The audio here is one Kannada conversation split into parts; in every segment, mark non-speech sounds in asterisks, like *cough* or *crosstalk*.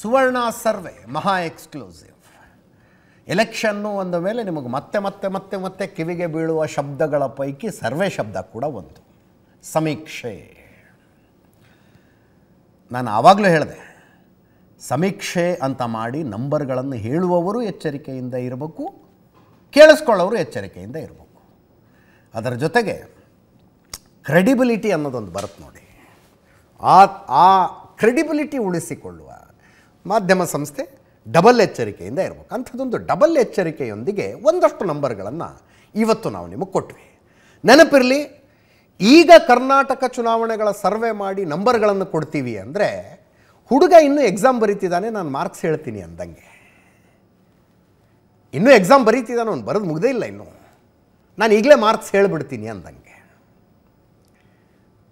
ಸುವರ್ಣ ಸರ್ವೆ ಮಹಾ ಎಕ್ಸ್ಕ್ಲೂಸಿವ್ ಎಲೆಕ್ಷನ್ನು ಅಂದ ಮೇಲೆ ನಿಮಗೆ ಮತ್ತೆ ಮತ್ತೆ ಮತ್ತೆ ಮತ್ತೆ ಕಿವಿಗೆ ಬೀಳುವ ಶಬ್ದಗಳ ಪೈಕಿ ಸರ್ವೆ ಶಬ್ದ ಕೂಡ ಒಂದು ಸಮೀಕ್ಷೆ ನಾನು ಆವಾಗಲೂ ಹೇಳಿದೆ ಸಮೀಕ್ಷೆ ಅಂತ ಮಾಡಿ ನಂಬರ್ಗಳನ್ನು ಹೇಳುವವರು ಎಚ್ಚರಿಕೆಯಿಂದ ಇರಬೇಕು ಕೇಳಿಸ್ಕೊಳ್ಳೋರು ಎಚ್ಚರಿಕೆಯಿಂದ ಇರಬೇಕು ಅದರ ಜೊತೆಗೆ ಕ್ರೆಡಿಬಿಲಿಟಿ ಅನ್ನೋದೊಂದು ಬರುತ್ತೆ ನೋಡಿ ಆ ಆ ಕ್ರೆಡಿಬಿಲಿಟಿ ಉಳಿಸಿಕೊಳ್ಳುವ ಮಾಧ್ಯಮ ಸಂಸ್ಥೆ ಡಬಲ್ ಎಚ್ಚರಿಕೆಯಿಂದ ಇರಬೇಕು ಅಂಥದ್ದೊಂದು ಡಬಲ್ ಎಚ್ಚರಿಕೆಯೊಂದಿಗೆ ಒಂದಷ್ಟು ನಂಬರ್ಗಳನ್ನು ಇವತ್ತು ನಾವು ನಿಮಗೆ ಕೊಟ್ವಿ ನೆನಪಿರಲಿ ಈಗ ಕರ್ನಾಟಕ ಚುನಾವಣೆಗಳ ಸರ್ವೆ ಮಾಡಿ ನಂಬರ್ಗಳನ್ನು ಕೊಡ್ತೀವಿ ಅಂದರೆ ಹುಡುಗ ಇನ್ನೂ ಎಕ್ಸಾಮ್ ಬರೀತಿದ್ದಾನೆ ನಾನು ಮಾರ್ಕ್ಸ್ ಹೇಳ್ತೀನಿ ಅಂದಂಗೆ ಇನ್ನೂ ಎಕ್ಸಾಮ್ ಬರೀತಿದ್ದಾನೆ ಅವ್ನು ಬರೆದು ಮುಗ್ದೇ ಇಲ್ಲ ಇನ್ನೂ ನಾನು ಈಗಲೇ ಮಾರ್ಕ್ಸ್ ಹೇಳಿಬಿಡ್ತೀನಿ ಅಂದಂಗೆ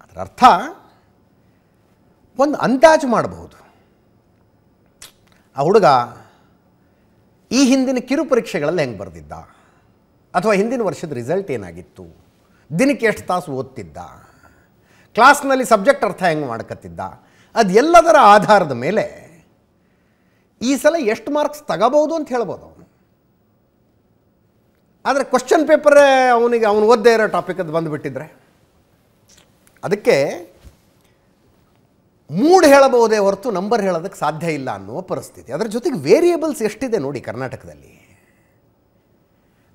ಅದರ ಅರ್ಥ ಒಂದು ಅಂದಾಜು ಮಾಡಬಹುದು ಆ ಹುಡುಗ ಈ ಹಿಂದಿನ ಕಿರು ಪರೀಕ್ಷೆಗಳಲ್ಲಿ ಹೆಂಗೆ ಬರೆದಿದ್ದ ಅಥವಾ ಹಿಂದಿನ ವರ್ಷದ ರಿಸಲ್ಟ್ ಏನಾಗಿತ್ತು ದಿನಕ್ಕೆ ಎಷ್ಟು ತಾಸು ಓದ್ತಿದ್ದ ಕ್ಲಾಸ್ನಲ್ಲಿ ಸಬ್ಜೆಕ್ಟ್ ಅರ್ಥ ಹೆಂಗೆ ಮಾಡ್ಕತ್ತಿದ್ದ ಅದೆಲ್ಲದರ ಆಧಾರದ ಮೇಲೆ ಈ ಸಲ ಎಷ್ಟು ಮಾರ್ಕ್ಸ್ ತಗೋಬೋದು ಅಂತ ಹೇಳ್ಬೋದು ಅವನು ಆದರೆ ಕ್ವಶನ್ ಪೇಪರೇ ಅವನಿಗೆ ಅವನು ಓದ್ದೇ ಇರೋ ಅದು ಬಂದುಬಿಟ್ಟಿದ್ರೆ ಅದಕ್ಕೆ ಮೂಡ್ ಹೇಳಬಹುದೇ ಹೊರತು ನಂಬರ್ ಹೇಳೋದಕ್ಕೆ ಸಾಧ್ಯ ಇಲ್ಲ ಅನ್ನುವ ಪರಿಸ್ಥಿತಿ ಅದರ ಜೊತೆಗೆ ವೇರಿಯೇಬಲ್ಸ್ ಎಷ್ಟಿದೆ ನೋಡಿ ಕರ್ನಾಟಕದಲ್ಲಿ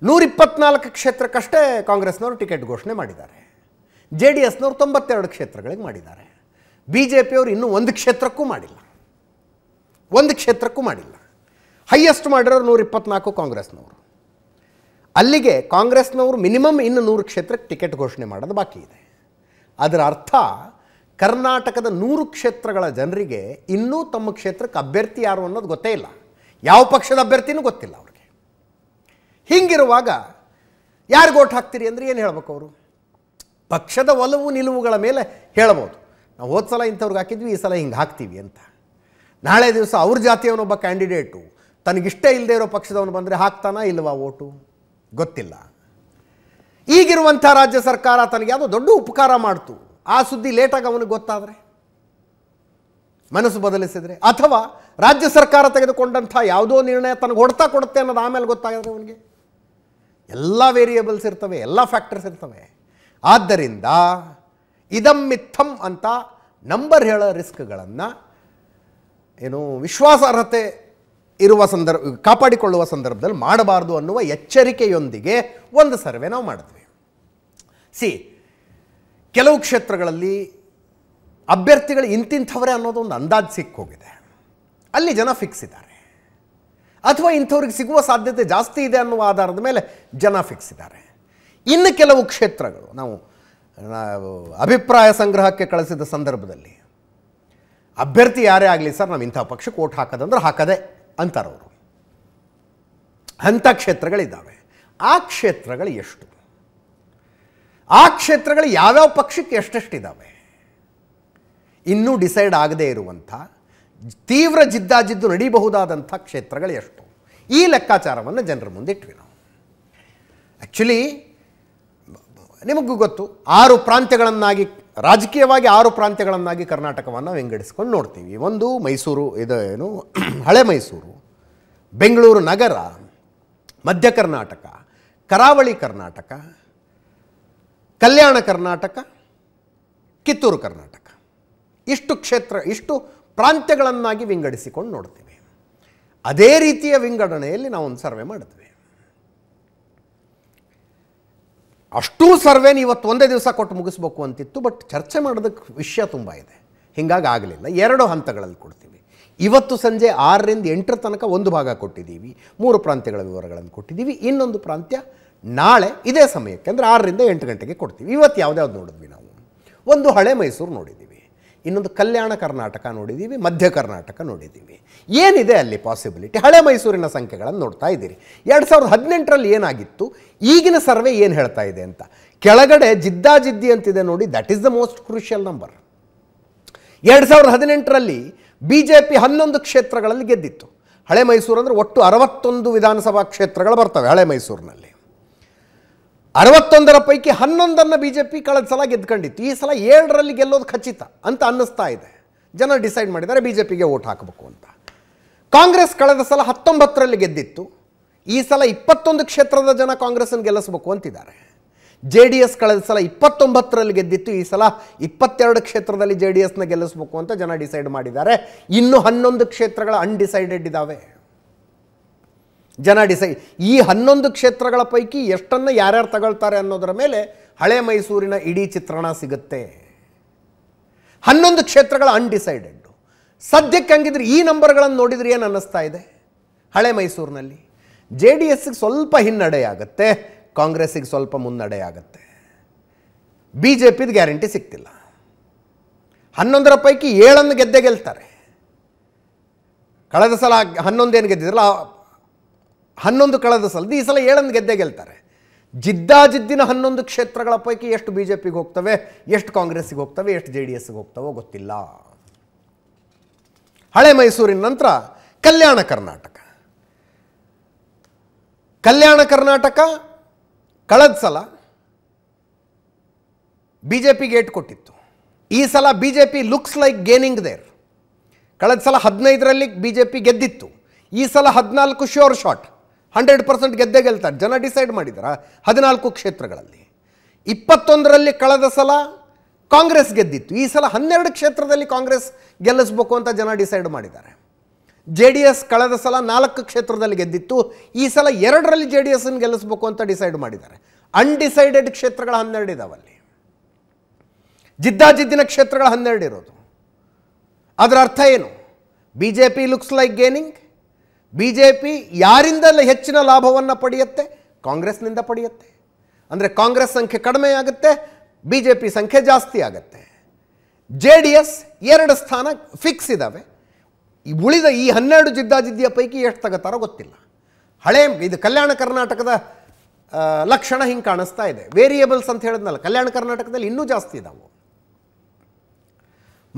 ನೂರಿಪ್ಪತ್ನಾಲ್ಕು ಕ್ಷೇತ್ರಕ್ಕಷ್ಟೇ ಕಾಂಗ್ರೆಸ್ನವರು ಟಿಕೆಟ್ ಘೋಷಣೆ ಮಾಡಿದ್ದಾರೆ ಜೆ ಡಿ ಎಸ್ನವರು ತೊಂಬತ್ತೆರಡು ಕ್ಷೇತ್ರಗಳಿಗೆ ಮಾಡಿದ್ದಾರೆ ಬಿ ಜೆ ಪಿಯವರು ಇನ್ನೂ ಒಂದು ಕ್ಷೇತ್ರಕ್ಕೂ ಮಾಡಿಲ್ಲ ಒಂದು ಕ್ಷೇತ್ರಕ್ಕೂ ಮಾಡಿಲ್ಲ ಹೈಯೆಸ್ಟ್ ಮಾಡಿರೋರು ನೂರಿಪ್ಪತ್ನಾಲ್ಕು ಕಾಂಗ್ರೆಸ್ನವರು ಅಲ್ಲಿಗೆ ಕಾಂಗ್ರೆಸ್ನವರು ಮಿನಿಮಮ್ ಇನ್ನು ನೂರು ಕ್ಷೇತ್ರಕ್ಕೆ ಟಿಕೆಟ್ ಘೋಷಣೆ ಮಾಡೋದು ಬಾಕಿ ಇದೆ ಅದರ ಅರ್ಥ ಕರ್ನಾಟಕದ ನೂರು ಕ್ಷೇತ್ರಗಳ ಜನರಿಗೆ ಇನ್ನೂ ತಮ್ಮ ಕ್ಷೇತ್ರಕ್ಕೆ ಅಭ್ಯರ್ಥಿ ಯಾರು ಅನ್ನೋದು ಗೊತ್ತೇ ಇಲ್ಲ ಯಾವ ಪಕ್ಷದ ಅಭ್ಯರ್ಥಿನೂ ಗೊತ್ತಿಲ್ಲ ಅವ್ರಿಗೆ ಹೀಗಿರುವಾಗ ಯಾರಿಗೆ ಓಟ್ ಹಾಕ್ತೀರಿ ಅಂದರೆ ಏನು ಹೇಳಬೇಕು ಅವರು ಪಕ್ಷದ ಒಲವು ನಿಲುವುಗಳ ಮೇಲೆ ಹೇಳ್ಬೋದು ನಾವು ಹೋದ ಸಲ ಇಂಥವ್ರಿಗೆ ಹಾಕಿದ್ವಿ ಈ ಸಲ ಹಿಂಗೆ ಹಾಕ್ತೀವಿ ಅಂತ ನಾಳೆ ದಿವಸ ಅವ್ರ ಜಾತಿಯವನೊಬ್ಬ ಕ್ಯಾಂಡಿಡೇಟು ತನಗಿಷ್ಟ ಇಲ್ಲದೆ ಇರೋ ಪಕ್ಷದವನು ಬಂದರೆ ಹಾಕ್ತಾನಾ ಇಲ್ಲವಾ ಓಟು ಗೊತ್ತಿಲ್ಲ ಈಗಿರುವಂಥ ರಾಜ್ಯ ಸರ್ಕಾರ ತನಗೆ ಯಾವುದೋ ದೊಡ್ಡ ಉಪಕಾರ ಮಾಡ್ತು ಆ ಸುದ್ದಿ ಲೇಟಾಗಿ ಅವನಿಗೆ ಗೊತ್ತಾದರೆ ಮನಸ್ಸು ಬದಲಿಸಿದರೆ ಅಥವಾ ರಾಜ್ಯ ಸರ್ಕಾರ ತೆಗೆದುಕೊಂಡಂಥ ಯಾವುದೋ ನಿರ್ಣಯ ತನಗೆ ಹೊಡ್ತಾ ಕೊಡುತ್ತೆ ಅನ್ನೋದು ಆಮೇಲೆ ಗೊತ್ತಾಗಿದ್ರೆ ಅವನಿಗೆ ಎಲ್ಲ ವೇರಿಯೇಬಲ್ಸ್ ಇರ್ತವೆ ಎಲ್ಲ ಫ್ಯಾಕ್ಟರ್ಸ್ ಇರ್ತವೆ ಆದ್ದರಿಂದ ಮಿಥಂ ಅಂತ ನಂಬರ್ ಹೇಳೋ ರಿಸ್ಕ್ಗಳನ್ನು ಏನು ವಿಶ್ವಾಸಾರ್ಹತೆ ಇರುವ ಸಂದರ್ಭ ಕಾಪಾಡಿಕೊಳ್ಳುವ ಸಂದರ್ಭದಲ್ಲಿ ಮಾಡಬಾರ್ದು ಅನ್ನುವ ಎಚ್ಚರಿಕೆಯೊಂದಿಗೆ ಒಂದು ಸರ್ವೆ ನಾವು ಮಾಡಿದ್ವಿ ಸಿ ಕೆಲವು ಕ್ಷೇತ್ರಗಳಲ್ಲಿ ಅಭ್ಯರ್ಥಿಗಳು ಇಂತಿಂಥವರೇ ಒಂದು ಅಂದಾಜು ಸಿಕ್ಕೋಗಿದೆ ಅಲ್ಲಿ ಜನ ಫಿಕ್ಸ್ ಇದ್ದಾರೆ ಅಥವಾ ಇಂಥವ್ರಿಗೆ ಸಿಗುವ ಸಾಧ್ಯತೆ ಜಾಸ್ತಿ ಇದೆ ಅನ್ನುವ ಆಧಾರದ ಮೇಲೆ ಜನ ಫಿಕ್ಸ್ ಇದ್ದಾರೆ ಇನ್ನು ಕೆಲವು ಕ್ಷೇತ್ರಗಳು ನಾವು ಅಭಿಪ್ರಾಯ ಸಂಗ್ರಹಕ್ಕೆ ಕಳಿಸಿದ ಸಂದರ್ಭದಲ್ಲಿ ಅಭ್ಯರ್ಥಿ ಯಾರೇ ಆಗಲಿ ಸರ್ ನಾವು ಇಂಥ ಪಕ್ಷಕ್ಕೆ ಓಟ್ ಹಾಕೋದಂದ್ರೆ ಹಾಕದೆ ಅಂತಾರವರು ಅಂಥ ಕ್ಷೇತ್ರಗಳಿದ್ದಾವೆ ಆ ಕ್ಷೇತ್ರಗಳು ಎಷ್ಟು ಆ ಕ್ಷೇತ್ರಗಳು ಯಾವ್ಯಾವ ಪಕ್ಷಕ್ಕೆ ಎಷ್ಟೆಷ್ಟಿದ್ದಾವೆ ಇನ್ನೂ ಡಿಸೈಡ್ ಆಗದೇ ಇರುವಂಥ ತೀವ್ರ ಜಿದ್ದಾಜಿದ್ದು ನಡೀಬಹುದಾದಂಥ ಕ್ಷೇತ್ರಗಳು ಎಷ್ಟು ಈ ಲೆಕ್ಕಾಚಾರವನ್ನು ಜನರ ಮುಂದಿಟ್ವಿ ನಾವು ಆ್ಯಕ್ಚುಲಿ ನಿಮಗೂ ಗೊತ್ತು ಆರು ಪ್ರಾಂತ್ಯಗಳನ್ನಾಗಿ ರಾಜಕೀಯವಾಗಿ ಆರು ಪ್ರಾಂತ್ಯಗಳನ್ನಾಗಿ ಕರ್ನಾಟಕವನ್ನು ವಿಂಗಡಿಸ್ಕೊಂಡು ನೋಡ್ತೀವಿ ಒಂದು ಮೈಸೂರು ಇದು ಏನು *clears throat* ಹಳೆ ಮೈಸೂರು ಬೆಂಗಳೂರು ನಗರ ಮಧ್ಯ ಕರ್ನಾಟಕ ಕರಾವಳಿ ಕರ್ನಾಟಕ ಕಲ್ಯಾಣ ಕರ್ನಾಟಕ ಕಿತ್ತೂರು ಕರ್ನಾಟಕ ಇಷ್ಟು ಕ್ಷೇತ್ರ ಇಷ್ಟು ಪ್ರಾಂತ್ಯಗಳನ್ನಾಗಿ ವಿಂಗಡಿಸಿಕೊಂಡು ನೋಡ್ತೀವಿ ಅದೇ ರೀತಿಯ ವಿಂಗಡಣೆಯಲ್ಲಿ ನಾವು ಒಂದು ಸರ್ವೆ ಮಾಡಿದ್ವಿ ಅಷ್ಟೂ ಸರ್ವೆ ಇವತ್ತು ಒಂದೇ ದಿವಸ ಕೊಟ್ಟು ಮುಗಿಸ್ಬೇಕು ಅಂತಿತ್ತು ಬಟ್ ಚರ್ಚೆ ಮಾಡೋದಕ್ಕೆ ವಿಷಯ ತುಂಬ ಇದೆ ಹಿಂಗಾಗಿ ಆಗಲಿಲ್ಲ ಎರಡು ಹಂತಗಳಲ್ಲಿ ಕೊಡ್ತೀವಿ ಇವತ್ತು ಸಂಜೆ ಆರರಿಂದ ಎಂಟರ ತನಕ ಒಂದು ಭಾಗ ಕೊಟ್ಟಿದ್ದೀವಿ ಮೂರು ಪ್ರಾಂತ್ಯಗಳ ವಿವರಗಳನ್ನು ಕೊಟ್ಟಿದ್ದೀವಿ ಇನ್ನೊಂದು ಪ್ರಾಂತ್ಯ ನಾಳೆ ಇದೇ ಸಮಯಕ್ಕೆ ಅಂದರೆ ಆರರಿಂದ ಎಂಟು ಗಂಟೆಗೆ ಕೊಡ್ತೀವಿ ಇವತ್ತು ಯಾವುದ್ಯಾವ್ದು ನೋಡಿದ್ವಿ ನಾವು ಒಂದು ಹಳೆ ಮೈಸೂರು ನೋಡಿದ್ದೀವಿ ಇನ್ನೊಂದು ಕಲ್ಯಾಣ ಕರ್ನಾಟಕ ನೋಡಿದ್ದೀವಿ ಮಧ್ಯ ಕರ್ನಾಟಕ ನೋಡಿದ್ದೀವಿ ಏನಿದೆ ಅಲ್ಲಿ ಪಾಸಿಬಿಲಿಟಿ ಹಳೆ ಮೈಸೂರಿನ ಸಂಖ್ಯೆಗಳನ್ನು ನೋಡ್ತಾ ಇದ್ದೀರಿ ಎರಡು ಸಾವಿರದ ಹದಿನೆಂಟರಲ್ಲಿ ಏನಾಗಿತ್ತು ಈಗಿನ ಸರ್ವೆ ಏನು ಹೇಳ್ತಾ ಇದೆ ಅಂತ ಕೆಳಗಡೆ ಜಿದ್ದಾಜಿದ್ದಿ ಅಂತಿದೆ ನೋಡಿ that is the most crucial number ಎರಡು ಸಾವಿರದ ಹದಿನೆಂಟರಲ್ಲಿ ಬಿ ಜೆ ಪಿ ಹನ್ನೊಂದು ಕ್ಷೇತ್ರಗಳಲ್ಲಿ ಗೆದ್ದಿತ್ತು ಹಳೆ ಮೈಸೂರು ಅಂದರೆ ಒಟ್ಟು ಅರವತ್ತೊಂದು ವಿಧಾನಸಭಾ ಕ್ಷೇತ್ರಗಳು ಬರ್ತವೆ ಹಳೆ ಮೈಸೂರಿನಲ್ಲಿ ಅರವತ್ತೊಂದರ ಪೈಕಿ ಹನ್ನೊಂದನ್ನು ಬಿ ಜೆ ಪಿ ಕಳೆದ ಸಲ ಗೆದ್ಕೊಂಡಿತ್ತು ಈ ಸಲ ಏಳರಲ್ಲಿ ಗೆಲ್ಲೋದು ಖಚಿತ ಅಂತ ಅನ್ನಿಸ್ತಾ ಇದೆ ಜನ ಡಿಸೈಡ್ ಮಾಡಿದ್ದಾರೆ ಬಿ ಜೆ ಪಿಗೆ ಓಟ್ ಹಾಕಬೇಕು ಅಂತ ಕಾಂಗ್ರೆಸ್ ಕಳೆದ ಸಲ ಹತ್ತೊಂಬತ್ತರಲ್ಲಿ ಗೆದ್ದಿತ್ತು ಈ ಸಲ ಇಪ್ಪತ್ತೊಂದು ಕ್ಷೇತ್ರದ ಜನ ಕಾಂಗ್ರೆಸ್ಸನ್ನು ಗೆಲ್ಲಿಸಬೇಕು ಅಂತಿದ್ದಾರೆ ಜೆ ಡಿ ಎಸ್ ಕಳೆದ ಸಲ ಇಪ್ಪತ್ತೊಂಬತ್ತರಲ್ಲಿ ಗೆದ್ದಿತ್ತು ಈ ಸಲ ಇಪ್ಪತ್ತೆರಡು ಕ್ಷೇತ್ರದಲ್ಲಿ ಜೆ ಡಿ ಎಸ್ನ ಗೆಲ್ಲಿಸಬೇಕು ಅಂತ ಜನ ಡಿಸೈಡ್ ಮಾಡಿದ್ದಾರೆ ಇನ್ನು ಹನ್ನೊಂದು ಕ್ಷೇತ್ರಗಳ ಅನ್ಡಿಸೈಡೆಡ್ ಇದ್ದಾವೆ ಜನ ಡಿಸೈಡ್ ಈ ಹನ್ನೊಂದು ಕ್ಷೇತ್ರಗಳ ಪೈಕಿ ಎಷ್ಟನ್ನು ಯಾರ್ಯಾರು ತಗೊಳ್ತಾರೆ ಅನ್ನೋದರ ಮೇಲೆ ಹಳೆ ಮೈಸೂರಿನ ಇಡೀ ಚಿತ್ರಣ ಸಿಗುತ್ತೆ ಹನ್ನೊಂದು ಕ್ಷೇತ್ರಗಳ ಅನ್ಡಿಸೈಡೆಡ್ಡು ಸದ್ಯಕ್ಕೆ ಹಂಗಿದ್ರೆ ಈ ನಂಬರ್ಗಳನ್ನು ನೋಡಿದ್ರೆ ಏನು ಅನ್ನಿಸ್ತಾ ಇದೆ ಹಳೆ ಮೈಸೂರಿನಲ್ಲಿ ಜೆ ಡಿ ಎಸ್ಗೆ ಸ್ವಲ್ಪ ಹಿನ್ನಡೆಯಾಗುತ್ತೆ ಕಾಂಗ್ರೆಸ್ಸಿಗೆ ಸ್ವಲ್ಪ ಮುನ್ನಡೆಯಾಗುತ್ತೆ ಬಿ ಜೆ ಪಿದು ಗ್ಯಾರಂಟಿ ಸಿಗ್ತಿಲ್ಲ ಹನ್ನೊಂದರ ಪೈಕಿ ಏಳನ್ನು ಗೆದ್ದೆ ಗೆಲ್ತಾರೆ ಕಳೆದ ಸಲ ಹನ್ನೊಂದೇನು ಗೆದ್ದಿದ್ರಲ್ಲ ಹನ್ನೊಂದು ಕಳೆದ ಸಲದ ಈ ಸಲ ಏಳನ್ನು ಗೆದ್ದೆ ಗೆಲ್ತಾರೆ ಜಿದ್ದಾಜಿದ್ದಿನ ಹನ್ನೊಂದು ಕ್ಷೇತ್ರಗಳ ಪೈಕಿ ಎಷ್ಟು ಬಿ ಜೆ ಪಿಗೆ ಹೋಗ್ತವೆ ಎಷ್ಟು ಕಾಂಗ್ರೆಸ್ಸಿಗೆ ಹೋಗ್ತವೆ ಎಷ್ಟು ಜೆ ಡಿ ಎಸ್ಗೆ ಹೋಗ್ತವೋ ಗೊತ್ತಿಲ್ಲ ಹಳೆ ಮೈಸೂರಿನ ನಂತರ ಕಲ್ಯಾಣ ಕರ್ನಾಟಕ ಕಲ್ಯಾಣ ಕರ್ನಾಟಕ ಕಳೆದ ಸಲ ಬಿ ಜೆ ಪಿಗೆ ಏಟ್ ಕೊಟ್ಟಿತ್ತು ಈ ಸಲ B J P looks like gaining there ಕಳೆದ ಸಲ ಹದಿನೈದರಲ್ಲಿ ಬಿ ಜೆ ಪಿ ಗೆದ್ದಿತ್ತು ಈ ಸಲ ಹದಿನಾಲ್ಕು ಶ್ಯೂರ್ ಶಾಟ್ ಹಂಡ್ರೆಡ್ ಪರ್ಸೆಂಟ್ ಗೆದ್ದೆ ಗೆಲ್ತಾರೆ ಜನ ಡಿಸೈಡ್ ಮಾಡಿದ್ದಾರೆ ಹದಿನಾಲ್ಕು ಕ್ಷೇತ್ರಗಳಲ್ಲಿ ಇಪ್ಪತ್ತೊಂದರಲ್ಲಿ ಕಳೆದ ಸಲ ಕಾಂಗ್ರೆಸ್ ಗೆದ್ದಿತ್ತು ಈ ಸಲ ಹನ್ನೆರಡು ಕ್ಷೇತ್ರದಲ್ಲಿ ಕಾಂಗ್ರೆಸ್ ಗೆಲ್ಲಿಸ್ಬೇಕು ಅಂತ ಜನ ಡಿಸೈಡ್ ಮಾಡಿದ್ದಾರೆ ಜೆ ಡಿ ಎಸ್ ಕಳೆದ ಸಲ ನಾಲ್ಕು ಕ್ಷೇತ್ರದಲ್ಲಿ ಗೆದ್ದಿತ್ತು ಈ ಸಲ ಎರಡರಲ್ಲಿ ಜೆ ಡಿ ಎಸ್ನ ಗೆಲ್ಲಿಸ್ಬೇಕು ಅಂತ ಡಿಸೈಡ್ ಮಾಡಿದ್ದಾರೆ ಅನ್ಡಿಸೈಡೆಡ್ ಕ್ಷೇತ್ರಗಳ ಹನ್ನೆರಡು ಇದಾವಲ್ಲಿ ಜಿದ್ದಾಜಿದ್ದಿನ ಕ್ಷೇತ್ರಗಳ ಹನ್ನೆರಡು ಇರೋದು ಅದರ ಅರ್ಥ ಏನು B J P looks like gaining B J P ಯಾರಿಂದಲೇ ಹೆಚ್ಚಿನ ಲಾಭವನ್ನು ಪಡೆಯುತ್ತೆ ಕಾಂಗ್ರೆಸ್ನಿಂದ ಪಡೆಯುತ್ತೆ ಅಂದರೆ ಕಾಂಗ್ರೆಸ್ ಸಂಖ್ಯೆ ಕಡಿಮೆ ಆಗುತ್ತೆ ಬಿ ಜೆ ಪಿ ಸಂಖ್ಯೆ ಜಾಸ್ತಿ ಆಗುತ್ತೆ ಜೆ ಡಿ ಎಸ್ ಎರಡು ಸ್ಥಾನ ಫಿಕ್ಸ್ ಇದ್ದಾವೆ ಉಳಿದ ಈ ಹನ್ನೆರಡು ಜಿದ್ದಾಜಿದ್ದಿಯ ಪೈಕಿ ಎಷ್ಟು ತಗೋತಾರೋ ಗೊತ್ತಿಲ್ಲ ಹಳೆ ಇದು ಕಲ್ಯಾಣ ಕರ್ನಾಟಕದ ಲಕ್ಷಣ ಹಿಂಗೆ ಕಾಣಿಸ್ತಾ ಇದೆ ವೇರಿಯೇಬಲ್ಸ್ ಅಂತ ಹೇಳಿದ್ನಲ್ಲ ಕಲ್ಯಾಣ ಕರ್ನಾಟಕದಲ್ಲಿ ಇನ್ನೂ ಜಾಸ್ತಿ ಇದ್ದಾವೆ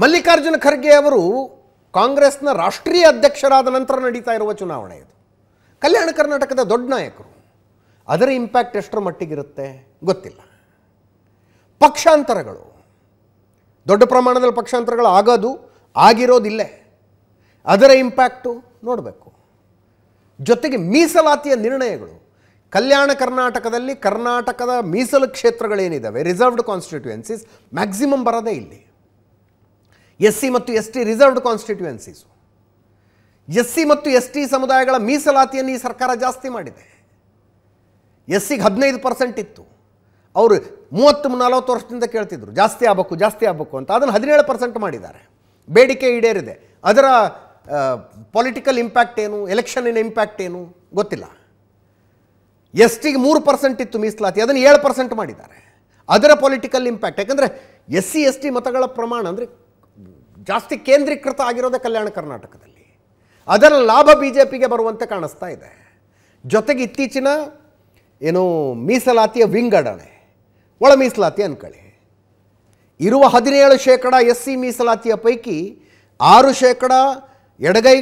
ಮಲ್ಲಿಕಾರ್ಜುನ ಖರ್ಗೆ ಅವರು ಕಾಂಗ್ರೆಸ್ನ ರಾಷ್ಟ್ರೀಯ ಅಧ್ಯಕ್ಷರಾದ ನಂತರ ನಡೀತಾ ಇರುವ ಚುನಾವಣೆ ಇದು ಕಲ್ಯಾಣ ಕರ್ನಾಟಕದ ದೊಡ್ಡ ನಾಯಕರು ಅದರ ಇಂಪ್ಯಾಕ್ಟ್ ಎಷ್ಟರ ಮಟ್ಟಿಗಿರುತ್ತೆ ಗೊತ್ತಿಲ್ಲ ಪಕ್ಷಾಂತರಗಳು ದೊಡ್ಡ ಪ್ರಮಾಣದಲ್ಲಿ ಪಕ್ಷಾಂತರಗಳು ಆಗೋದು ಆಗಿರೋದಿಲ್ಲೇ ಅದರ ಇಂಪ್ಯಾಕ್ಟು ನೋಡಬೇಕು ಜೊತೆಗೆ ಮೀಸಲಾತಿಯ ನಿರ್ಣಯಗಳು ಕಲ್ಯಾಣ ಕರ್ನಾಟಕದಲ್ಲಿ ಕರ್ನಾಟಕದ ಮೀಸಲು ಕ್ಷೇತ್ರಗಳೇನಿದ್ದಾವೆ ರಿಸರ್ವ್ಡ್ ಕಾನ್ಸ್ಟಿಟ್ಯೂಯೆನ್ಸೀಸ್ ಮ್ಯಾಕ್ಸಿಮಮ್ ಬರೋದೇ ಇಲ್ಲಿ ಎಸ್ ಸಿ ಮತ್ತು S T reserved constituencies S C ಮತ್ತು ಎಸ್ ಟಿ ಸಮುದಾಯಗಳ ಮೀಸಲಾತಿಯನ್ನು ಈ ಸರ್ಕಾರ ಜಾಸ್ತಿ ಮಾಡಿದೆ ಎಸ್ ಸಿಗೆ ಹದಿನೈದು ಪರ್ಸೆಂಟ್ ಇತ್ತು ಅವರು ಮೂವತ್ತು ನಲವತ್ತು ವರ್ಷದಿಂದ ಕೇಳ್ತಿದ್ರು ಜಾಸ್ತಿ ಆಗಬೇಕು ಜಾಸ್ತಿ ಆಗಬೇಕು ಅಂತ ಅದನ್ನು ಹದಿನೇಳು ಪರ್ಸೆಂಟ್ ಮಾಡಿದ್ದಾರೆ ಬೇಡಿಕೆ ಈಡೇರಿದೆ ಅದರ ಪೊಲಿಟಿಕಲ್ ಇಂಪ್ಯಾಕ್ಟ್ ಏನು ಎಲೆಕ್ಷನಿನ ಇಂಪ್ಯಾಕ್ಟ್ ಏನು ಗೊತ್ತಿಲ್ಲ ಎಸ್ ಟಿಗೆ ಮೂರು ಪರ್ಸೆಂಟ್ ಇತ್ತು ಮೀಸಲಾತಿ ಅದನ್ನು ಏಳು ಪರ್ಸೆಂಟ್ ಮಾಡಿದ್ದಾರೆ ಅದರ ಪೊಲಿಟಿಕಲ್ ಇಂಪ್ಯಾಕ್ಟ್ ಯಾಕಂದರೆ ಎಸ್ ಸಿ ಎಸ್ ಟಿ ಮತಗಳ ಪ್ರಮಾಣ ಅಂದರೆ ಜಾಸ್ತಿ ಕೇಂದ್ರೀಕೃತ ಆಗಿರೋದೇ ಕಲ್ಯಾಣ ಕರ್ನಾಟಕದಲ್ಲಿ ಅದರ ಲಾಭ ಬಿ ಜೆ ಪಿಗೆ ಬರುವಂತೆ ಕಾಣಿಸ್ತಾ ಇದೆ ಜೊತೆಗೆ ಇತ್ತೀಚಿನ ಏನು ಮೀಸಲಾತಿಯ ವಿಂಗಡಣೆ ಒಳ ಮೀಸಲಾತಿ ಅನ್ಕೊಳ್ಳಿ ಇರುವ ಹದಿನೇಳು ಶೇಕಡ ಎಸ್ ಸಿ ಮೀಸಲಾತಿಯ ಪೈಕಿ ಆರು ಶೇಕಡ ಎಡಗೈ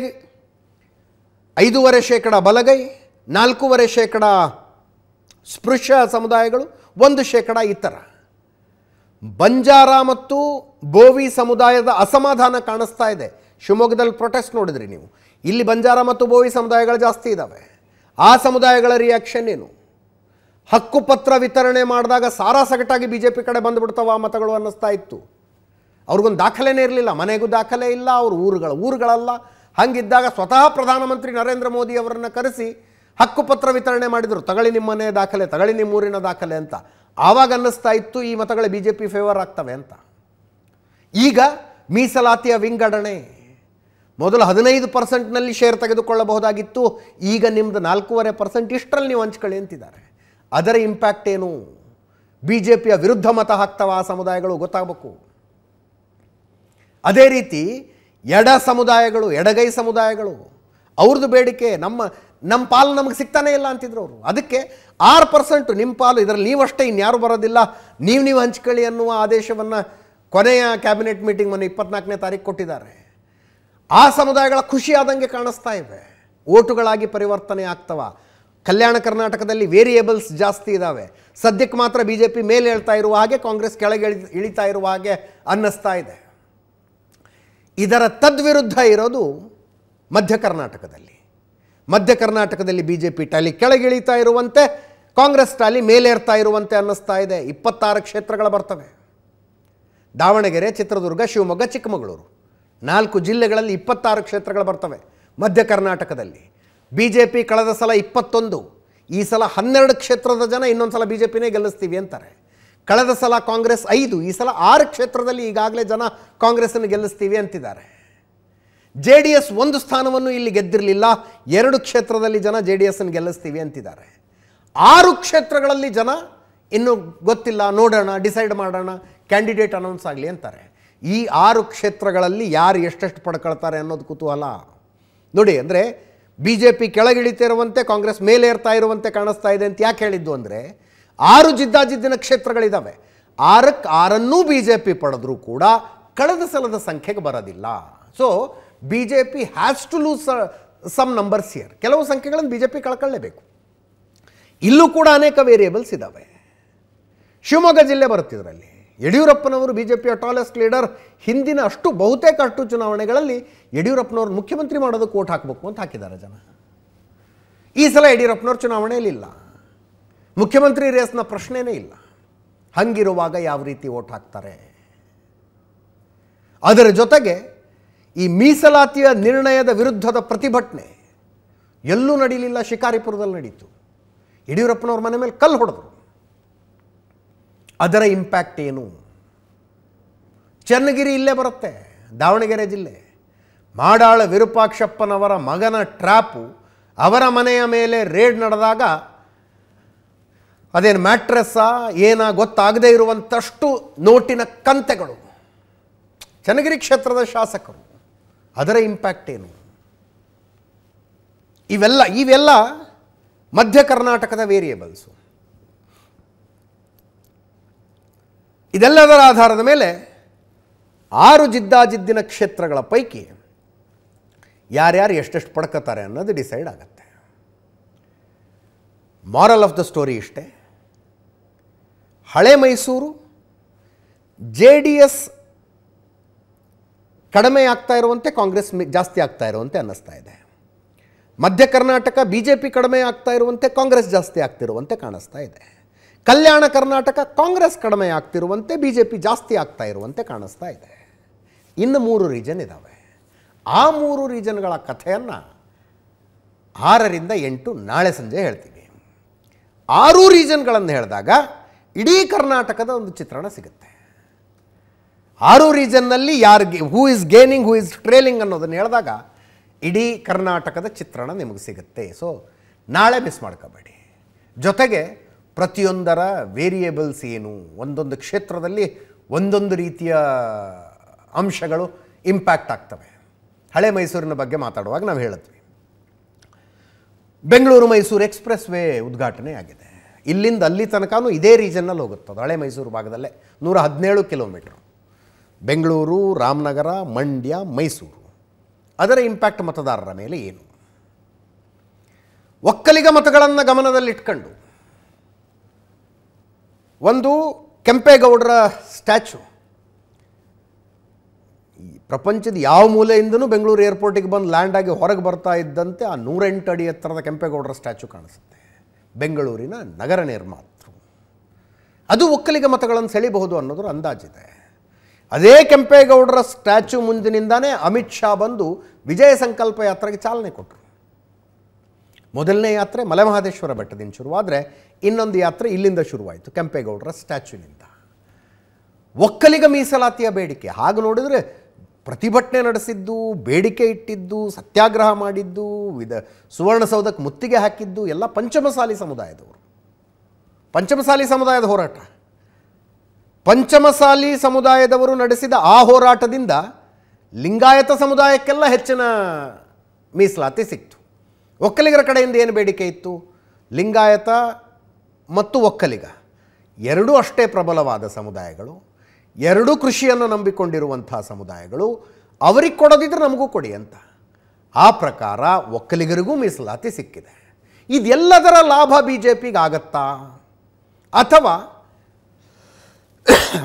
ಐದೂವರೆ ಶೇಕಡ ಬಲಗೈ ನಾಲ್ಕೂವರೆ ಶೇಕಡ ಸ್ಪೃಶ್ಯ ಸಮುದಾಯಗಳು ಒಂದು ಶೇಕಡ ಇತರ ಬಂಜಾರ ಮತ್ತು ಬೋವಿ ಸಮುದಾಯದ ಅಸಮಾಧಾನ ಕಾಣಿಸ್ತಾ ಇದೆ ಶಿವಮೊಗ್ಗದಲ್ಲಿ ಪ್ರೊಟೆಸ್ಟ್ ನೋಡಿದ್ರಿ ನೀವು ಇಲ್ಲಿ ಬಂಜಾರ ಮತ್ತು ಬೋವಿ ಸಮುದಾಯಗಳು ಜಾಸ್ತಿ ಇದ್ದಾವೆ ಆ ಸಮುದಾಯಗಳ ರಿಯಾಕ್ಷನ್ ಏನು ಹಕ್ಕುಪತ್ರ ವಿತರಣೆ ಮಾಡಿದಾಗ ಸಾರಾ ಸಗಟಾಗಿ ಬಿ ಜೆ ಪಿ ಕಡೆ ಬಂದುಬಿಡ್ತಾವ ಆ ಮತಗಳು ಅನ್ನಿಸ್ತಾ ಇತ್ತು ಅವ್ರಿಗೊಂದು ದಾಖಲೆನೇ ಇರಲಿಲ್ಲ ಮನೆಗೂ ದಾಖಲೆ ಇಲ್ಲ ಅವ್ರ ಊರುಗಳ ಊರುಗಳಲ್ಲ ಹಂಗಿದ್ದಾಗ ಸ್ವತಃ ಪ್ರಧಾನಮಂತ್ರಿ ನರೇಂದ್ರ ಮೋದಿ ಅವರನ್ನು ಕರೆಸಿ ಹಕ್ಕುಪತ್ರ ವಿತರಣೆ ಮಾಡಿದರು ನಿಮ್ಮ ಮನೆಯ ದಾಖಲೆ ನಿಮ್ಮ ಊರಿನ ದಾಖಲೆ ಅಂತ ಆವಾಗ ಅನ್ನಿಸ್ತಾ ಇತ್ತು ಈ ಮತಗಳು ಬಿ ಜೆ ಪಿ ಫೇವರ್ ಆಗ್ತವೆ ಅಂತ ಈಗ ಮೀಸಲಾತಿಯ ವಿಂಗಡಣೆ ಮೊದಲು ಹದಿನೈದು ಪರ್ಸೆಂಟ್ನಲ್ಲಿ ಶೇರ್ ತೆಗೆದುಕೊಳ್ಳಬಹುದಾಗಿತ್ತು ಈಗ ನಿಮ್ಮದು ನಾಲ್ಕೂವರೆ ಪರ್ಸೆಂಟ್ ಇಷ್ಟರಲ್ಲಿ ನೀವು ಹಂಚ್ಕೊಳ್ಳಿ ಅಂತಿದ್ದಾರೆ ಅದರ ಇಂಪ್ಯಾಕ್ಟ್ ಏನು ಬಿ ಜೆ ಪಿಯ ವಿರುದ್ಧ ಮತ ಹಾಕ್ತವ ಆ ಸಮುದಾಯಗಳು ಗೊತ್ತಾಗಬೇಕು ಅದೇ ರೀತಿ ಎಡ ಸಮುದಾಯಗಳು ಎಡಗೈ ಸಮುದಾಯಗಳು ಅವ್ರದ್ದು ಬೇಡಿಕೆ ನಮ್ಮ ನಮ್ಮ ಪಾಲು ನಮಗೆ ಸಿಗ್ತಾನೆ ಇಲ್ಲ ಅಂತಿದ್ರು ಅವರು ಅದಕ್ಕೆ ಆರು ಪರ್ಸೆಂಟು ನಿಮ್ಮ ಪಾಲು ಇದರಲ್ಲಿ ನೀವಷ್ಟೇ ಇನ್ಯಾರು ಬರೋದಿಲ್ಲ ನೀವು ನೀವು ಹಂಚ್ಕೊಳ್ಳಿ ಅನ್ನುವ ಆದೇಶವನ್ನು ಕೊನೆಯ ಕ್ಯಾಬಿನೆಟ್ ಮೀಟಿಂಗ್ ಮೊನ್ನೆ ಇಪ್ಪತ್ನಾಲ್ಕನೇ ತಾರೀಕು ಕೊಟ್ಟಿದ್ದಾರೆ ಆ ಸಮುದಾಯಗಳ ಖುಷಿಯಾದಂಗೆ ಕಾಣಿಸ್ತಾ ಇವೆ ಓಟುಗಳಾಗಿ ಪರಿವರ್ತನೆ ಆಗ್ತವ ಕಲ್ಯಾಣ ಕರ್ನಾಟಕದಲ್ಲಿ ವೇರಿಯೇಬಲ್ಸ್ ಜಾಸ್ತಿ ಇದ್ದಾವೆ ಸದ್ಯಕ್ಕೆ ಮಾತ್ರ ಬಿ ಜೆ ಪಿ ಮೇಲೆ ಹೇಳ್ತಾ ಇರುವ ಹಾಗೆ ಕಾಂಗ್ರೆಸ್ ಕೆಳಗೆ ಇಳಿ ಇಳಿತಾ ಇರುವ ಹಾಗೆ ಅನ್ನಿಸ್ತಾ ಇದೆ ಇದರ ತದ್ವಿರುದ್ಧ ಇರೋದು ಮಧ್ಯ ಕರ್ನಾಟಕದಲ್ಲಿ ಮಧ್ಯ ಕರ್ನಾಟಕದಲ್ಲಿ ಬಿ ಜೆ ಪಿ ಟಾಲಿ ಕೆಳಗಿಳಿತಾ ಇರುವಂತೆ ಕಾಂಗ್ರೆಸ್ ಟಾಲಿ ಮೇಲೇರ್ತಾ ಇರುವಂತೆ ಅನ್ನಿಸ್ತಾ ಇದೆ ಇಪ್ಪತ್ತಾರು ಕ್ಷೇತ್ರಗಳು ಬರ್ತವೆ ದಾವಣಗೆರೆ ಚಿತ್ರದುರ್ಗ ಶಿವಮೊಗ್ಗ ಚಿಕ್ಕಮಗಳೂರು ನಾಲ್ಕು ಜಿಲ್ಲೆಗಳಲ್ಲಿ ಇಪ್ಪತ್ತಾರು ಕ್ಷೇತ್ರಗಳು ಬರ್ತವೆ ಮಧ್ಯ ಕರ್ನಾಟಕದಲ್ಲಿ ಬಿ ಜೆ ಪಿ ಕಳೆದ ಸಲ ಇಪ್ಪತ್ತೊಂದು ಈ ಸಲ ಹನ್ನೆರಡು ಕ್ಷೇತ್ರದ ಜನ ಇನ್ನೊಂದು ಸಲ ಬಿ ಜೆ ಪಿನೇ ಗೆಲ್ಲಿಸ್ತೀವಿ ಅಂತಾರೆ ಕಳೆದ ಸಲ ಕಾಂಗ್ರೆಸ್ ಐದು ಈ ಸಲ ಆರು ಕ್ಷೇತ್ರದಲ್ಲಿ ಈಗಾಗಲೇ ಜನ ಕಾಂಗ್ರೆಸ್ಸನ್ನು ಗೆಲ್ಲಿಸ್ತೀವಿ ಅಂತಿದ್ದಾರೆ ಜೆ ಡಿ ಎಸ್ ಒಂದು ಸ್ಥಾನವನ್ನು ಇಲ್ಲಿ ಗೆದ್ದಿರಲಿಲ್ಲ ಎರಡು ಕ್ಷೇತ್ರದಲ್ಲಿ ಜನ ಜೆ ಡಿ ಎಸ್ನ ಗೆಲ್ಲಿಸ್ತೀವಿ ಅಂತಿದ್ದಾರೆ ಆರು ಕ್ಷೇತ್ರಗಳಲ್ಲಿ ಜನ ಇನ್ನೂ ಗೊತ್ತಿಲ್ಲ ನೋಡೋಣ ಡಿಸೈಡ್ ಮಾಡೋಣ ಕ್ಯಾಂಡಿಡೇಟ್ ಅನೌನ್ಸ್ ಆಗಲಿ ಅಂತಾರೆ ಈ ಆರು ಕ್ಷೇತ್ರಗಳಲ್ಲಿ ಯಾರು ಎಷ್ಟೆಷ್ಟು ಪಡ್ಕೊಳ್ತಾರೆ ಅನ್ನೋದು ಕುತೂಹಲ ನೋಡಿ ಅಂದರೆ ಬಿ ಜೆ ಪಿ ಇರುವಂತೆ ಕಾಂಗ್ರೆಸ್ ಮೇಲೆ ಏರ್ತಾ ಇರುವಂತೆ ಕಾಣಿಸ್ತಾ ಇದೆ ಅಂತ ಯಾಕೆ ಹೇಳಿದ್ದು ಅಂದರೆ ಆರು ಜಿದ್ದಾಜಿದ್ದಿನ ಕ್ಷೇತ್ರಗಳಿದ್ದಾವೆ ಆರಕ್ಕೆ ಆರನ್ನೂ ಬಿ ಜೆ ಪಿ ಪಡೆದರೂ ಕೂಡ ಕಳೆದ ಸಲದ ಸಂಖ್ಯೆಗೆ ಬರೋದಿಲ್ಲ so B J P has to lose some numbers year ಕೆಲವು ಸಂಖ್ಯೆಗಳನ್ನು ಬಿ ಜೆ ಪಿ ಕಳ್ಕೊಳ್ಳೇಬೇಕು ಇಲ್ಲೂ ಕೂಡ ಅನೇಕ ವೇರಿಯೇಬಲ್ಸ್ ಇದ್ದಾವೆ ಶಿವಮೊಗ್ಗ ಜಿಲ್ಲೆ ಬರುತ್ತಿದ್ರಲ್ಲಿ ಯಡಿಯೂರಪ್ಪನವರು ಬಿ ಜೆ ಪಿಯ ಟಾಲೆಸ್ಟ್ ಲೀಡರ್ ಹಿಂದಿನ ಅಷ್ಟು ಬಹುತೇಕ ಅಷ್ಟು ಚುನಾವಣೆಗಳಲ್ಲಿ ಯಡಿಯೂರಪ್ಪನವ್ರು ಮುಖ್ಯಮಂತ್ರಿ ಮಾಡೋದಕ್ಕೆ ಓಟ್ ಹಾಕಬೇಕು ಅಂತ ಹಾಕಿದ್ದಾರೆ ಜನ ಈ ಸಲ ಯಡಿಯೂರಪ್ಪನವ್ರ ಇಲ್ಲ ಮುಖ್ಯಮಂತ್ರಿ ರೇಸ್ನ ಪ್ರಶ್ನೆನೇ ಇಲ್ಲ ಹಂಗಿರುವಾಗ ಯಾವ ರೀತಿ ಓಟ್ ಹಾಕ್ತಾರೆ ಅದರ ಜೊತೆಗೆ ಈ ಮೀಸಲಾತಿಯ ನಿರ್ಣಯದ ವಿರುದ್ಧದ ಪ್ರತಿಭಟನೆ ಎಲ್ಲೂ ನಡೀಲಿಲ್ಲ ಶಿಕಾರಿಪುರದಲ್ಲಿ ನಡೀತು ಯಡಿಯೂರಪ್ಪನವ್ರ ಮನೆ ಮೇಲೆ ಕಲ್ಲು ಹೊಡೆದ್ರು ಅದರ ಇಂಪ್ಯಾಕ್ಟ್ ಏನು ಚನ್ನಗಿರಿ ಇಲ್ಲೇ ಬರುತ್ತೆ ದಾವಣಗೆರೆ ಜಿಲ್ಲೆ ಮಾಡಾಳ ವಿರೂಪಾಕ್ಷಪ್ಪನವರ ಮಗನ ಟ್ರ್ಯಾಪು ಅವರ ಮನೆಯ ಮೇಲೆ ರೇಡ್ ನಡೆದಾಗ ಅದೇನು ಮ್ಯಾಟ್ರೆಸ್ಸಾ ಏನ ಗೊತ್ತಾಗದೇ ಇರುವಂಥಷ್ಟು ನೋಟಿನ ಕಂತೆಗಳು ಚನ್ನಗಿರಿ ಕ್ಷೇತ್ರದ ಶಾಸಕರು ಅದರ ಇಂಪ್ಯಾಕ್ಟ್ ಏನು ಇವೆಲ್ಲ ಇವೆಲ್ಲ ಮಧ್ಯ ಕರ್ನಾಟಕದ ವೇರಿಯೇಬಲ್ಸು ಇದೆಲ್ಲದರ ಆಧಾರದ ಮೇಲೆ ಆರು ಜಿದ್ದಾಜಿದ್ದಿನ ಕ್ಷೇತ್ರಗಳ ಪೈಕಿ ಯಾರ್ಯಾರು ಎಷ್ಟೆಷ್ಟು ಪಡ್ಕೋತಾರೆ ಅನ್ನೋದು ಡಿಸೈಡ್ ಆಗುತ್ತೆ ಮಾರಲ್ ಆಫ್ ದ ಸ್ಟೋರಿ ಇಷ್ಟೇ ಹಳೆ ಮೈಸೂರು ಜೆ ಡಿ ಎಸ್ ಕಡಿಮೆ ಆಗ್ತಾ ಇರುವಂತೆ ಕಾಂಗ್ರೆಸ್ ಜಾಸ್ತಿ ಆಗ್ತಾ ಇರುವಂತೆ ಅನ್ನಿಸ್ತಾ ಇದೆ ಮಧ್ಯ ಕರ್ನಾಟಕ ಬಿ ಜೆ ಪಿ ಕಡಿಮೆ ಆಗ್ತಾ ಇರುವಂತೆ ಕಾಂಗ್ರೆಸ್ ಜಾಸ್ತಿ ಆಗ್ತಿರುವಂತೆ ಕಾಣಿಸ್ತಾ ಇದೆ ಕಲ್ಯಾಣ ಕರ್ನಾಟಕ ಕಾಂಗ್ರೆಸ್ ಕಡಿಮೆ ಆಗ್ತಿರುವಂತೆ ಬಿ ಜೆ ಪಿ ಜಾಸ್ತಿ ಆಗ್ತಾ ಇರುವಂತೆ ಕಾಣಿಸ್ತಾ ಇದೆ ಇನ್ನು ಮೂರು ರೀಜನ್ ಇದ್ದಾವೆ ಆ ಮೂರು ರೀಜನ್ಗಳ ಕಥೆಯನ್ನು ಆರರಿಂದ ಎಂಟು ನಾಳೆ ಸಂಜೆ ಹೇಳ್ತೀವಿ ಆರು ರೀಜನ್ಗಳನ್ನು ಹೇಳಿದಾಗ ಇಡೀ ಕರ್ನಾಟಕದ ಒಂದು ಚಿತ್ರಣ ಸಿಗುತ್ತೆ ಆರು ರೀಜನ್ನಲ್ಲಿ ಯಾರು who is gaining who is trailing ಅನ್ನೋದನ್ನು ಹೇಳಿದಾಗ ಇಡೀ ಕರ್ನಾಟಕದ ಚಿತ್ರಣ ನಿಮಗೆ ಸಿಗುತ್ತೆ ಸೊ ನಾಳೆ ಮಿಸ್ ಮಾಡ್ಕೋಬೇಡಿ ಜೊತೆಗೆ ಪ್ರತಿಯೊಂದರ ವೇರಿಯೇಬಲ್ಸ್ ಏನು ಒಂದೊಂದು ಕ್ಷೇತ್ರದಲ್ಲಿ ಒಂದೊಂದು ರೀತಿಯ ಅಂಶಗಳು ಇಂಪ್ಯಾಕ್ಟ್ ಆಗ್ತವೆ ಹಳೆ ಮೈಸೂರಿನ ಬಗ್ಗೆ ಮಾತಾಡುವಾಗ ನಾವು ಹೇಳಿದ್ವಿ ಬೆಂಗಳೂರು ಮೈಸೂರು ಎಕ್ಸ್ಪ್ರೆಸ್ ವೇ ಉದ್ಘಾಟನೆ ಆಗಿದೆ ಇಲ್ಲಿಂದ ಅಲ್ಲಿ ತನಕನೂ ಇದೇ ರೀಜನ್ನಲ್ಲಿ ಅದು ಹಳೆ ಮೈಸೂರು ಭಾಗದಲ್ಲೇ ನೂರ ಹದಿನೇಳು ಕಿಲೋಮೀಟ್ರ್ ಬೆಂಗಳೂರು ರಾಮನಗರ ಮಂಡ್ಯ ಮೈಸೂರು ಅದರ ಇಂಪ್ಯಾಕ್ಟ್ ಮತದಾರರ ಮೇಲೆ ಏನು ಒಕ್ಕಲಿಗ ಮತಗಳನ್ನು ಗಮನದಲ್ಲಿಟ್ಕೊಂಡು ಒಂದು ಕೆಂಪೇಗೌಡರ ಸ್ಟ್ಯಾಚು ಪ್ರಪಂಚದ ಯಾವ ಮೂಲೆಯಿಂದನೂ ಬೆಂಗಳೂರು ಏರ್ಪೋರ್ಟಿಗೆ ಬಂದು ಲ್ಯಾಂಡ್ ಆಗಿ ಹೊರಗೆ ಬರ್ತಾ ಇದ್ದಂತೆ ಆ ನೂರೆಂಟು ಅಡಿ ಎತ್ತರದ ಕೆಂಪೇಗೌಡರ ಸ್ಟ್ಯಾಚು ಕಾಣಿಸುತ್ತೆ ಬೆಂಗಳೂರಿನ ನಗರ ನಿರ್ಮಾತೃ ಅದು ಒಕ್ಕಲಿಗ ಮತಗಳನ್ನು ಸೆಳಿಬಹುದು ಅನ್ನೋದ್ರ ಅಂದಾಜಿದೆ ಅದೇ ಕೆಂಪೇಗೌಡರ ಸ್ಟ್ಯಾಚು ಮುಂದಿನಿಂದಾನೇ ಅಮಿತ್ ಶಾ ಬಂದು ವಿಜಯ ಸಂಕಲ್ಪ ಯಾತ್ರೆಗೆ ಚಾಲನೆ ಕೊಟ್ಟರು ಮೊದಲನೇ ಯಾತ್ರೆ ಮಲೆಮಹದೇಶ್ವರ ಬೆಟ್ಟದಿಂದ ಶುರುವಾದರೆ ಇನ್ನೊಂದು ಯಾತ್ರೆ ಇಲ್ಲಿಂದ ಶುರುವಾಯಿತು ಕೆಂಪೇಗೌಡರ ಸ್ಟ್ಯಾಚ್ಯೂನಿಂದ ಒಕ್ಕಲಿಗ ಮೀಸಲಾತಿಯ ಬೇಡಿಕೆ ಹಾಗೆ ನೋಡಿದರೆ ಪ್ರತಿಭಟನೆ ನಡೆಸಿದ್ದು ಬೇಡಿಕೆ ಇಟ್ಟಿದ್ದು ಸತ್ಯಾಗ್ರಹ ಮಾಡಿದ್ದು ವಿಧ ಸುವರ್ಣಸೌಧಕ್ಕೆ ಮುತ್ತಿಗೆ ಹಾಕಿದ್ದು ಎಲ್ಲ ಪಂಚಮಸಾಲಿ ಸಮುದಾಯದವರು ಪಂಚಮಸಾಲಿ ಸಮುದಾಯದ ಹೋರಾಟ ಪಂಚಮಸಾಲಿ ಸಮುದಾಯದವರು ನಡೆಸಿದ ಆ ಹೋರಾಟದಿಂದ ಲಿಂಗಾಯತ ಸಮುದಾಯಕ್ಕೆಲ್ಲ ಹೆಚ್ಚಿನ ಮೀಸಲಾತಿ ಸಿಕ್ತು ಒಕ್ಕಲಿಗರ ಕಡೆಯಿಂದ ಏನು ಬೇಡಿಕೆ ಇತ್ತು ಲಿಂಗಾಯತ ಮತ್ತು ಒಕ್ಕಲಿಗ ಎರಡೂ ಅಷ್ಟೇ ಪ್ರಬಲವಾದ ಸಮುದಾಯಗಳು ಎರಡೂ ಕೃಷಿಯನ್ನು ನಂಬಿಕೊಂಡಿರುವಂಥ ಸಮುದಾಯಗಳು ಅವರಿಗೆ ಕೊಡೋದಿದ್ರೆ ನಮಗೂ ಕೊಡಿ ಅಂತ ಆ ಪ್ರಕಾರ ಒಕ್ಕಲಿಗರಿಗೂ ಮೀಸಲಾತಿ ಸಿಕ್ಕಿದೆ ಇದೆಲ್ಲದರ ಲಾಭ ಬಿ ಜೆ ಪಿಗಾಗತ್ತಾ ಅಥವಾ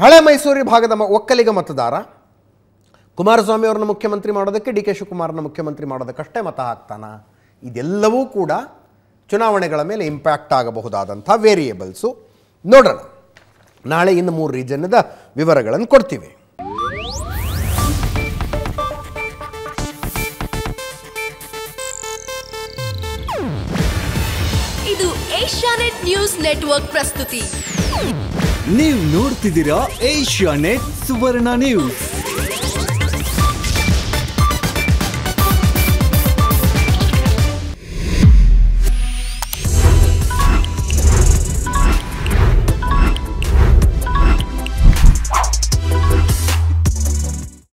ಹಳೆ ಮೈಸೂರಿ ಭಾಗದ ಮ ಒಕ್ಕಲಿಗ ಮತದಾರ ಕುಮಾರಸ್ವಾಮಿ ಅವ್ರನ್ನ ಮುಖ್ಯಮಂತ್ರಿ ಮಾಡೋದಕ್ಕೆ ಡಿ ಕೆ ಶಿವಕುಮಾರ್ನ ಮುಖ್ಯಮಂತ್ರಿ ಮಾಡೋದಕ್ಕಷ್ಟೇ ಮತ ಹಾಕ್ತಾನಾ ಇದೆಲ್ಲವೂ ಕೂಡ ಚುನಾವಣೆಗಳ ಮೇಲೆ ಇಂಪ್ಯಾಕ್ಟ್ ಆಗಬಹುದಾದಂಥ ವೇರಿಯೇಬಲ್ಸು ನೋಡೋಣ ನಾಳೆ ಇನ್ನು ಮೂರು ರೀಜನ್ದ ವಿವರಗಳನ್ನು ಕೊಡ್ತೀವಿ ಇದು ಏಷ್ಯಾನೆಟ್ ನ್ಯೂಸ್ ನೆಟ್ವರ್ಕ್ ಪ್ರಸ್ತುತಿ ನೀವು ನೋಡ್ತಿದ್ದೀರಾ ಏಷ್ಯಾನೆಟ್ ಸುವರ್ಣ ನ್ಯೂಸ್